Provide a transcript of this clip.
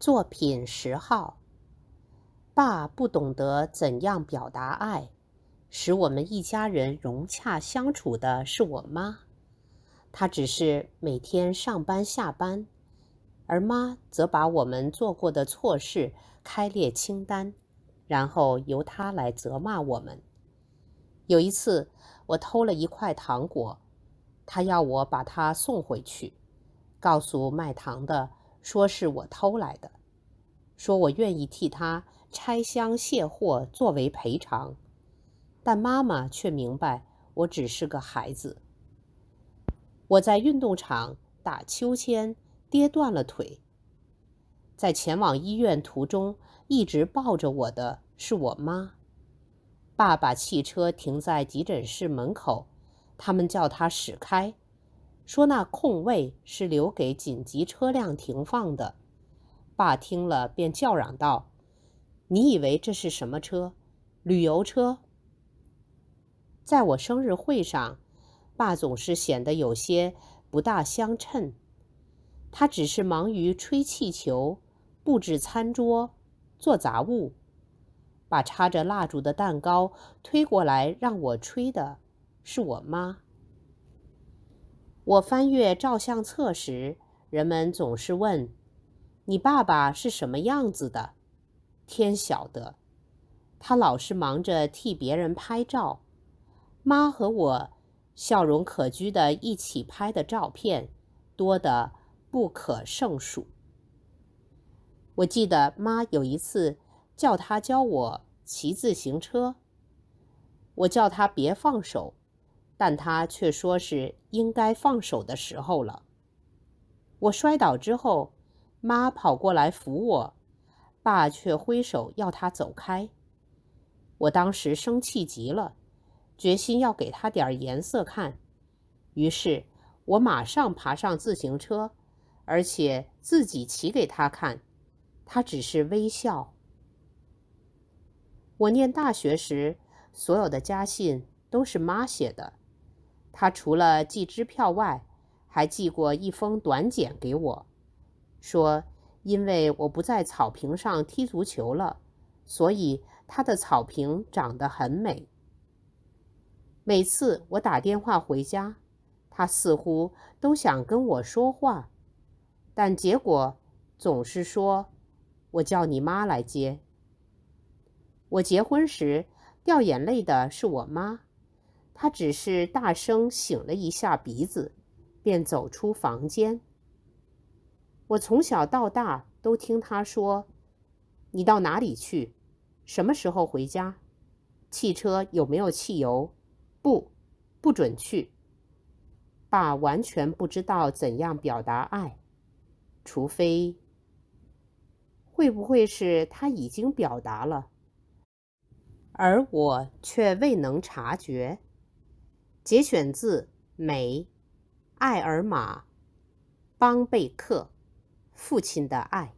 作品十号，爸不懂得怎样表达爱，使我们一家人融洽相处的是我妈。她只是每天上班下班，而妈则把我们做过的错事开列清单，然后由她来责骂我们。有一次，我偷了一块糖果，她要我把它送回去，告诉卖糖的。说是我偷来的，说我愿意替他拆箱卸货作为赔偿，但妈妈却明白我只是个孩子。我在运动场打秋千跌断了腿，在前往医院途中一直抱着我的是我妈。爸爸汽车停在急诊室门口，他们叫他驶开。说那空位是留给紧急车辆停放的。爸听了便叫嚷道：“你以为这是什么车？旅游车？”在我生日会上，爸总是显得有些不大相称。他只是忙于吹气球、布置餐桌、做杂物，把插着蜡烛的蛋糕推过来让我吹的，是我妈。我翻阅照相册时，人们总是问：“你爸爸是什么样子的？”天晓得，他老是忙着替别人拍照。妈和我笑容可掬的一起拍的照片多得不可胜数。我记得妈有一次叫他教我骑自行车，我叫他别放手。但他却说：“是应该放手的时候了。”我摔倒之后，妈跑过来扶我，爸却挥手要他走开。我当时生气极了，决心要给他点颜色看。于是我马上爬上自行车，而且自己骑给他看。他只是微笑。我念大学时，所有的家信都是妈写的。他除了寄支票外，还寄过一封短简给我，说因为我不在草坪上踢足球了，所以他的草坪长得很美。每次我打电话回家，他似乎都想跟我说话，但结果总是说：“我叫你妈来接。”我结婚时掉眼泪的是我妈。他只是大声擤了一下鼻子，便走出房间。我从小到大都听他说：“你到哪里去？什么时候回家？汽车有没有汽油？”不，不准去。爸完全不知道怎样表达爱，除非……会不会是他已经表达了，而我却未能察觉？节选自美，艾尔玛，邦贝克，《父亲的爱》。